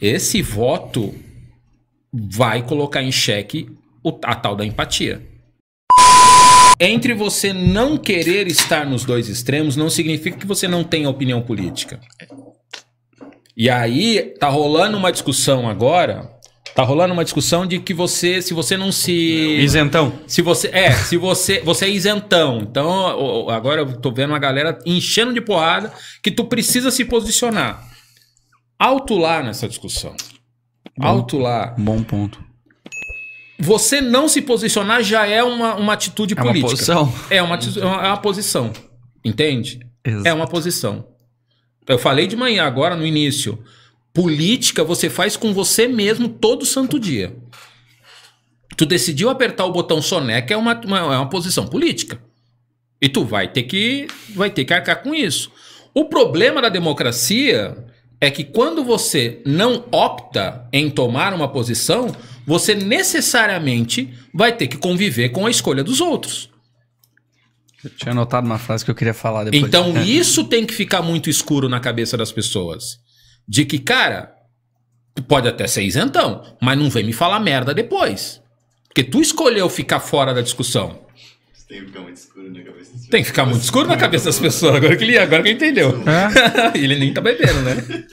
Esse voto vai colocar em xeque a tal da empatia. Entre você não querer estar nos dois extremos não significa que você não tenha opinião política. E aí tá rolando uma discussão agora, tá rolando uma discussão de que você, se você não se isentão, se você é, se você você é isentão, então agora eu tô vendo uma galera enchendo de porrada que tu precisa se posicionar alto lá nessa discussão. Bom, alto lá. Bom ponto. Você não se posicionar já é uma, uma atitude é política. É uma posição. É uma, é uma posição. Entende? Exato. É uma posição. Eu falei de manhã agora no início. Política você faz com você mesmo todo santo dia. Tu decidiu apertar o botão soneca é uma, uma, é uma posição política. E tu vai ter que vai ter que arcar com isso. O problema da democracia é que quando você não opta em tomar uma posição, você necessariamente vai ter que conviver com a escolha dos outros. Eu tinha anotado uma frase que eu queria falar depois. Então de... É. isso tem que ficar muito escuro na cabeça das pessoas. De que, cara, tu pode até ser isentão, mas não vem me falar merda depois. Porque tu escolheu ficar fora da discussão. Tem que ficar muito escuro na cabeça das pessoas. Tem que ficar muito escuro na cabeça das pessoas, agora que ele, agora que ele entendeu. É? ele nem tá bebendo, né?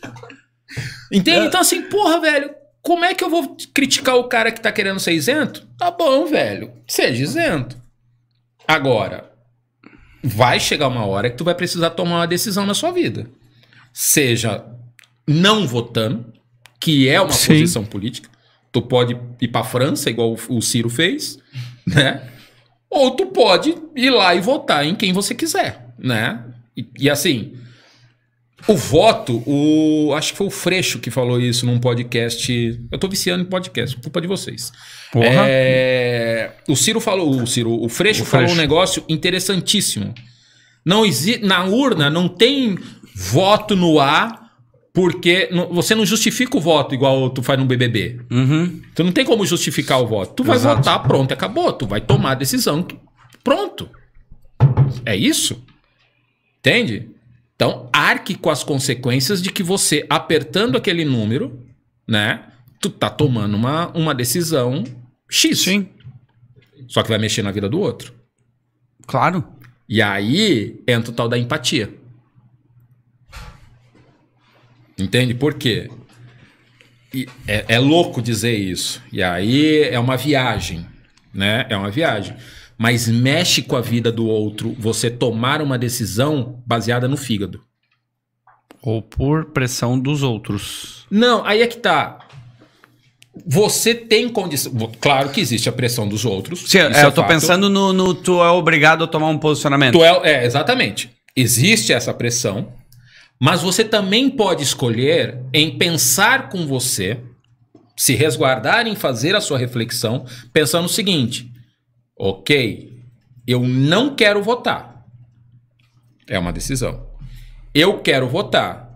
Entende? Então, assim, porra, velho, como é que eu vou criticar o cara que tá querendo ser isento? Tá bom, velho, seja isento. Agora, vai chegar uma hora que tu vai precisar tomar uma decisão na sua vida. Seja não votando, que é uma Sim. posição política. Tu pode ir pra França, igual o Ciro fez, né? ou tu pode ir lá e votar em quem você quiser, né? E, e, assim, o voto, o acho que foi o Freixo que falou isso num podcast. Eu tô viciando em podcast, culpa de vocês. Porra. É, o Ciro falou, o Ciro, o Freixo, o Freixo. falou um negócio interessantíssimo. Não existe na urna não tem voto no ar porque você não justifica o voto igual tu faz no BBB. Uhum. Tu não tem como justificar o voto. Tu vai Exato. votar, pronto, acabou. Tu vai tomar a decisão, pronto. É isso. Entende? Então, arque com as consequências de que você, apertando aquele número, né? Tu tá tomando uma, uma decisão X. Sim. Só que vai mexer na vida do outro. Claro. E aí entra o tal da empatia. Entende? Por quê? É, é, louco dizer isso. E aí é uma viagem, né? É uma viagem. Mas mexe com a vida do outro você tomar uma decisão baseada no fígado. Ou por pressão dos outros. Não, aí é que tá. Você tem condição. Claro que existe a pressão dos outros. Sim, é, eu é tô fato. pensando no, no, tu é obrigado a tomar um posicionamento. Tu é, é, exatamente. Existe essa pressão. Mas você também pode escolher em pensar com você, se resguardar em fazer a sua reflexão, pensando o seguinte: ok, eu não quero votar. É uma decisão. Eu quero votar.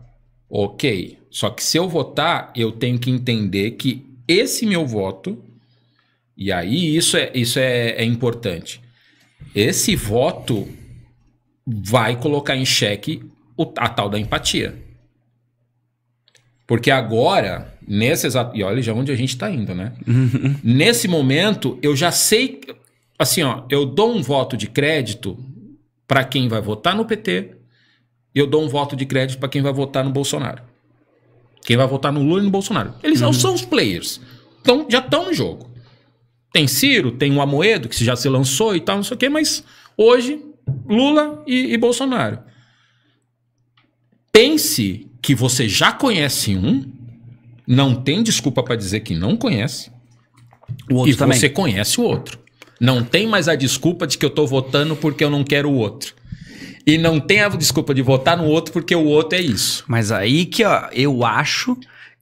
Ok. Só que se eu votar, eu tenho que entender que esse meu voto, e aí isso é, isso é, é importante, esse voto vai colocar em xeque a tal da empatia. Porque agora, nesse exato. E olha já onde a gente está indo, né? Uhum. Nesse momento, eu já sei. Assim, ó, eu dou um voto de crédito para quem vai votar no PT, eu dou um voto de crédito para quem vai votar no Bolsonaro. Quem vai votar no Lula e no Bolsonaro. Eles uhum. são os players. Então, já estão no jogo. Tem Ciro, tem o Amoedo, que já se lançou e tal, não sei o quê, mas hoje, Lula e, e Bolsonaro pense que você já conhece um, não tem desculpa para dizer que não conhece. O outro e também. você conhece o outro. Não tem mais a desculpa de que eu estou votando porque eu não quero o outro. E não tem a desculpa de votar no outro porque o outro é isso. Mas aí que ó, eu acho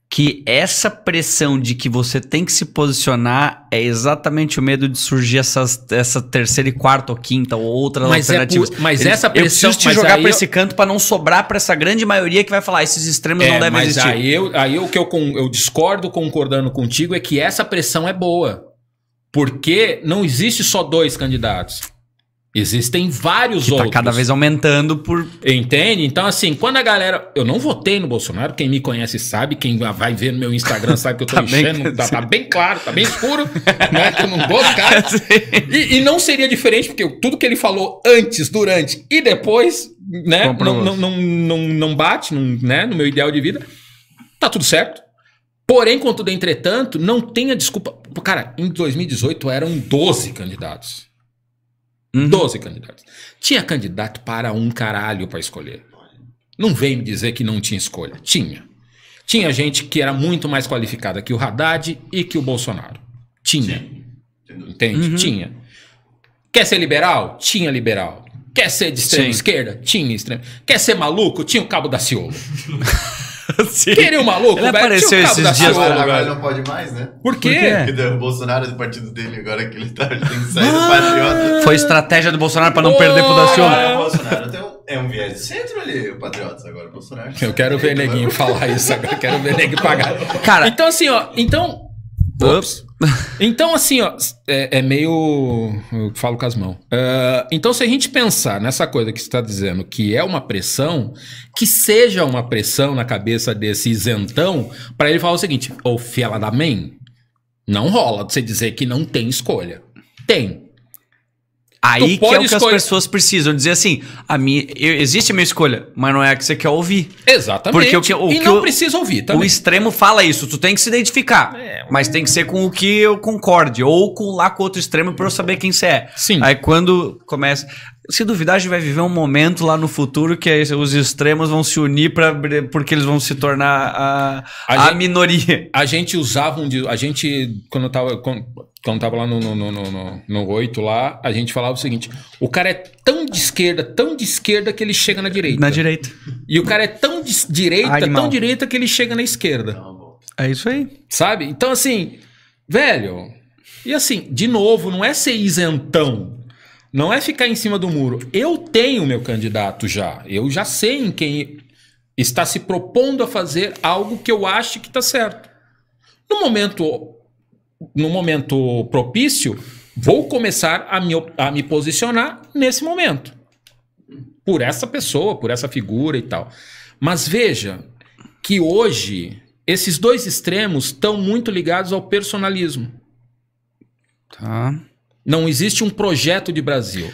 que essa pressão de que você tem que se posicionar é exatamente o medo de surgir essas, essa terceira e quarta ou quinta ou outras mas alternativas. É por, mas Eles, essa pressão... Eu preciso te jogar para esse canto para não sobrar para essa grande maioria que vai falar ah, esses extremos é, não devem mas existir. Aí, eu, aí o que eu, eu discordo concordando contigo é que essa pressão é boa. Porque não existe só dois candidatos. Existem vários que tá outros. cada vez aumentando por. Entende? Então, assim, quando a galera. Eu não votei no Bolsonaro, quem me conhece sabe, quem vai ver no meu Instagram sabe que eu tô tá enchendo. Bem... Tá, tá, bem claro, tá bem escuro, né? Que eu não gosto cara. E, e, não seria diferente, porque tudo que ele falou antes, durante e depois, né? Não, não, não, não, não bate não, né? no meu ideal de vida. Tá tudo certo. Porém, contudo, entretanto, não tenha desculpa. Cara, em 2018 eram 12 candidatos. Uhum. 12 candidatos. Tinha candidato para um caralho para escolher. Não veio me dizer que não tinha escolha. Tinha. Tinha gente que era muito mais qualificada que o Haddad e que o Bolsonaro. Tinha. Sim. Entende? Uhum. Tinha. Quer ser liberal? Tinha liberal. Quer ser de extrema Sim. esquerda? Tinha extrema. Quer ser maluco? Tinha o Cabo da Ciolo. Sim. Querer um maluco? Ele velho, apareceu esses dias. Agora, agora não pode mais, né? Por quê? Por quê? o Bolsonaro é do partido dele, agora que ele tá, ele tem que sair do ah! Patriota. Foi estratégia do Bolsonaro pra não Boa, perder pro Daciolo. É, o Bolsonaro tem um, é um viés de centro ali, o Patriotas, agora o Bolsonaro. Eu quero ver Neguinho falar isso agora, quero ver Neguinho pagar. Cara, então assim, ó, então... Ops então, assim, ó, é, é meio. Eu falo com as mãos. Uh, então, se a gente pensar nessa coisa que você está dizendo, que é uma pressão, que seja uma pressão na cabeça desse isentão, para ele falar o seguinte: ô oh, fiela da mãe não rola você dizer que não tem escolha. Tem. Aí que é o que escolher... as pessoas precisam dizer assim: a minha, eu, existe a minha escolha, mas não é a que você quer ouvir. Exatamente. Porque o que, o, e que não o, precisa ouvir também. O extremo fala isso, tu tem que se identificar, é, mas tem que ser com o que eu concorde, ou com lá com outro extremo para eu saber quem você é. Sim. Aí quando começa. Se duvidar, a gente vai viver um momento lá no futuro que os extremos vão se unir pra, porque eles vão se tornar a, a, a gente, minoria. A gente usava um. A gente, quando tava, quando, quando tava lá no, no, no, no, no 8 lá, a gente falava o seguinte: o cara é tão de esquerda, tão de esquerda que ele chega na direita. Na direita. E o cara é tão de direita, Animal. tão direita que ele chega na esquerda. É isso aí. Sabe? Então, assim, velho. E assim, de novo, não é ser isentão. Não é ficar em cima do muro. Eu tenho meu candidato já. Eu já sei em quem está se propondo a fazer algo que eu acho que está certo. No momento, no momento propício, vou começar a me, a me posicionar nesse momento. Por essa pessoa, por essa figura e tal. Mas veja que hoje esses dois extremos estão muito ligados ao personalismo. Tá. Não existe um projeto de Brasil.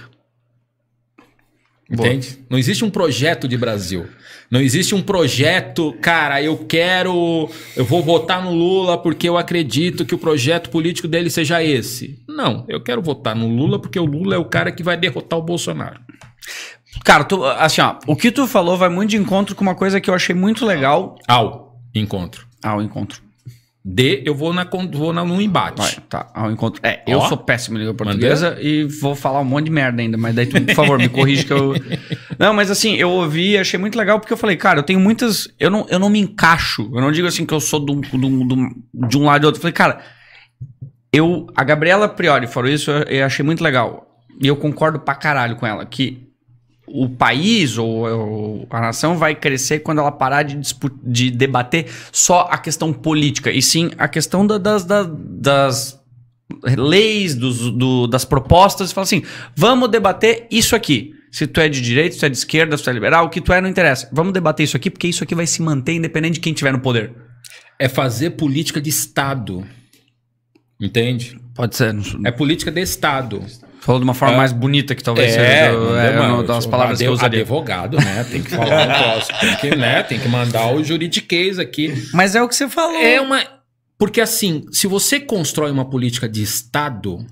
Entende? Boa. Não existe um projeto de Brasil. Não existe um projeto, cara, eu quero. Eu vou votar no Lula porque eu acredito que o projeto político dele seja esse. Não, eu quero votar no Lula porque o Lula é o cara que vai derrotar o Bolsonaro. Cara, tu, assim, ó, o que tu falou vai muito de encontro com uma coisa que eu achei muito legal. Ao encontro. Ao encontro. D, eu vou, na, vou na, no embate. Vai, tá, ao encontro. É, eu sou péssimo em língua portuguesa e vou falar um monte de merda ainda, mas daí tu, por favor, me corrija que eu. Não, mas assim, eu ouvi achei muito legal porque eu falei, cara, eu tenho muitas. Eu não, eu não me encaixo. Eu não digo assim que eu sou do, do, do, de um lado e outro. Eu falei, cara, eu. A Gabriela Priori falou isso, eu, eu achei muito legal. E eu concordo pra caralho com ela, que o país ou, a nação vai crescer quando ela parar de, de debater só a questão política, e sim a questão da, das, das, das leis, dos, do, das propostas, e fala assim: vamos debater isso aqui. Se tu é de direita, se tu é de esquerda, se tu é liberal, o que tu é não interessa. Vamos debater isso aqui, porque isso aqui vai se manter independente de quem tiver no poder. É fazer política de Estado. Entende? Pode ser. É política de Estado. Falou de uma forma ah, mais bonita que talvez é, seja do, é, uma, das palavras adeu, que eu usaria. Advogado, né? Tem que falar um negócio, tem que, né? tem que mandar o juridiquês aqui. Mas é o que você falou. É uma... Porque assim, se você constrói uma política de Estado,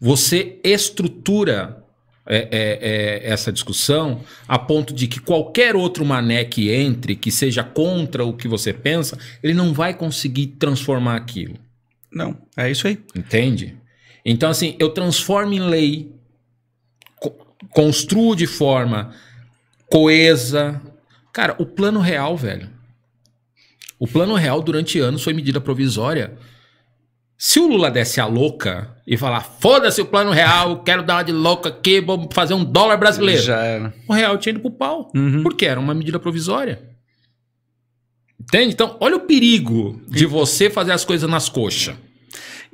você estrutura é, é, é, essa discussão a ponto de que qualquer outro mané que entre, que seja contra o que você pensa, ele não vai conseguir transformar aquilo. Não, é isso aí. Entende? Então, assim, eu transformo em lei, co construo de forma coesa. Cara, o plano real, velho. O plano real durante anos foi medida provisória. Se o Lula desse a louca e falar, foda-se o plano real, quero dar uma de louca aqui, vou fazer um dólar brasileiro. Já era. O real tinha ido pro pau. Uhum. Porque era uma medida provisória. Entende? Então, olha o perigo de você fazer as coisas nas coxas.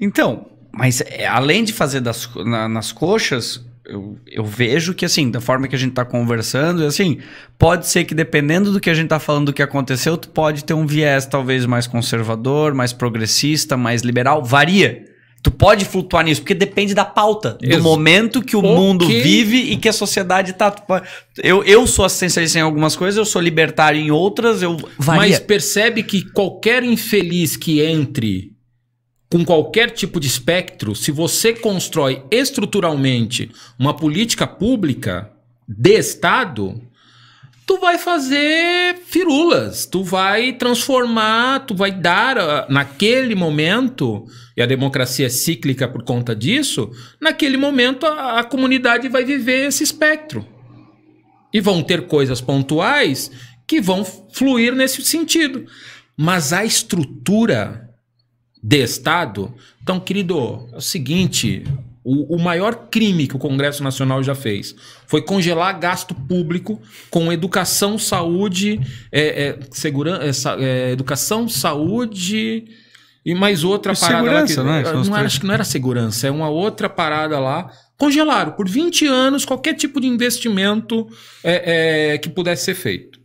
Então, mas é, além de fazer das, na, nas coxas, eu, eu, vejo que, assim, da forma que a gente tá conversando, assim, pode ser que dependendo do que a gente tá falando, do que aconteceu, tu pode ter um viés talvez mais conservador, mais progressista, mais liberal, varia. Tu pode flutuar nisso, porque depende da pauta, Isso. do momento que o mundo vive e que a sociedade tá. Eu, eu sou assistencialista em algumas coisas, eu sou libertário em outras, eu varia. Mas percebe que qualquer infeliz que entre com qualquer tipo de espectro, se você constrói estruturalmente uma política pública de Estado, tu vai fazer firulas, tu vai transformar, tu vai dar ah, naquele momento, e a democracia é cíclica por conta disso, naquele momento a, a comunidade vai viver esse espectro. E vão ter coisas pontuais que vão fluir nesse sentido. Mas a estrutura de Estado. Então, querido, é o seguinte: o, o, maior crime que o Congresso Nacional já fez foi congelar gasto público com educação, saúde, é, é, segurança, é, é, educação, saúde e mais outra e parada segurança, lá que, né? não, era, acho que não era segurança, é uma outra parada lá. Congelaram por 20 anos qualquer tipo de investimento é, que pudesse ser feito.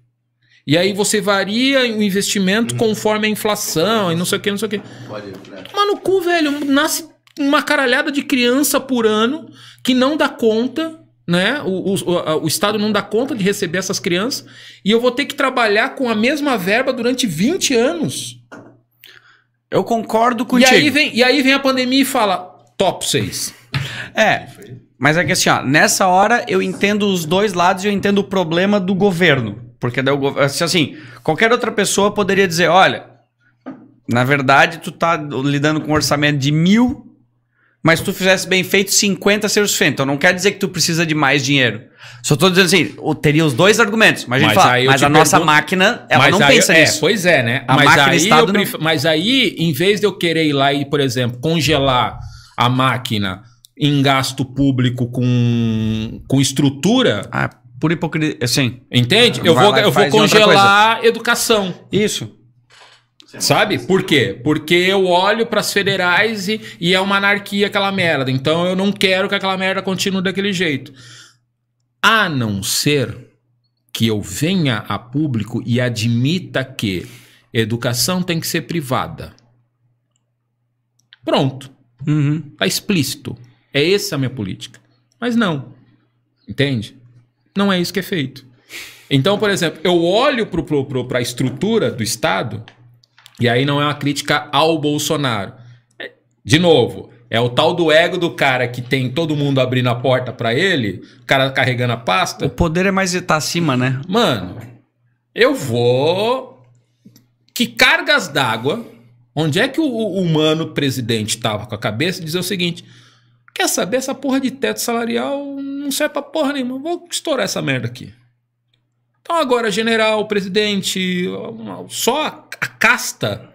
E aí você varia o investimento conforme a inflação e não sei o que, não sei o que. Pode, né? no cu, velho, nasce uma caralhada de criança por ano que não dá conta, né? O, o, o Estado não dá conta de receber essas crianças. E eu vou ter que trabalhar com a mesma verba durante 20 anos. Eu concordo contigo. E aí vem, e aí vem a pandemia e fala, top 6. É. Mas é que assim, ó, nessa hora eu entendo os dois lados e eu entendo o problema do governo. Porque daí o governo assim, assim, qualquer outra pessoa poderia dizer, olha, na verdade tu tá lidando com um orçamento de mil, mas se tu fizesse bem feito, 50 seria o suficiente. Então não quer dizer que tu precisa de mais dinheiro. Só tô dizendo assim, teria os dois argumentos, mas a gente mas fala, mas a pergunto, nossa máquina, ela não aí, pensa é, Pois é, né? A mas, máquina aí eu, não... mas aí, em vez de eu querer ir lá e, por exemplo, congelar a máquina em gasto público com, com estrutura, ah, por hipocrisia. É sim. Entende? Eu vou, eu vou congelar educação. Isso. Sabe? Por quê? Porque eu olho para as federais e, e é uma anarquia aquela merda. Então eu não quero que aquela merda continue daquele jeito. A não ser que eu venha a público e admita que educação tem que ser privada. Pronto. Uhum. Tá explícito. É essa a minha política. Mas não. Entende? Não é isso que é feito. Então, por exemplo, eu olho para a estrutura do Estado, e aí não é uma crítica ao Bolsonaro. É, de novo, é o tal do ego do cara que tem todo mundo abrindo a porta para ele, o cara carregando a pasta. O poder é mais estar tá acima, né? Mano, eu vou. Que cargas d'água. Onde é que o humano presidente estava com a cabeça? Dizer o seguinte: Quer saber? Essa porra de teto salarial não serve pra porra nenhuma. Vou estourar essa merda aqui. Então agora, general, presidente, só a casta,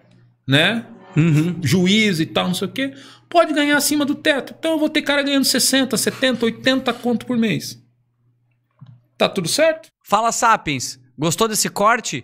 né? Uhum. Juiz e tal, não sei o quê, pode ganhar acima do teto. Então eu vou ter cara ganhando 60, 70, 80 conto por mês. Tá tudo certo? Fala, Sapiens. Gostou desse corte?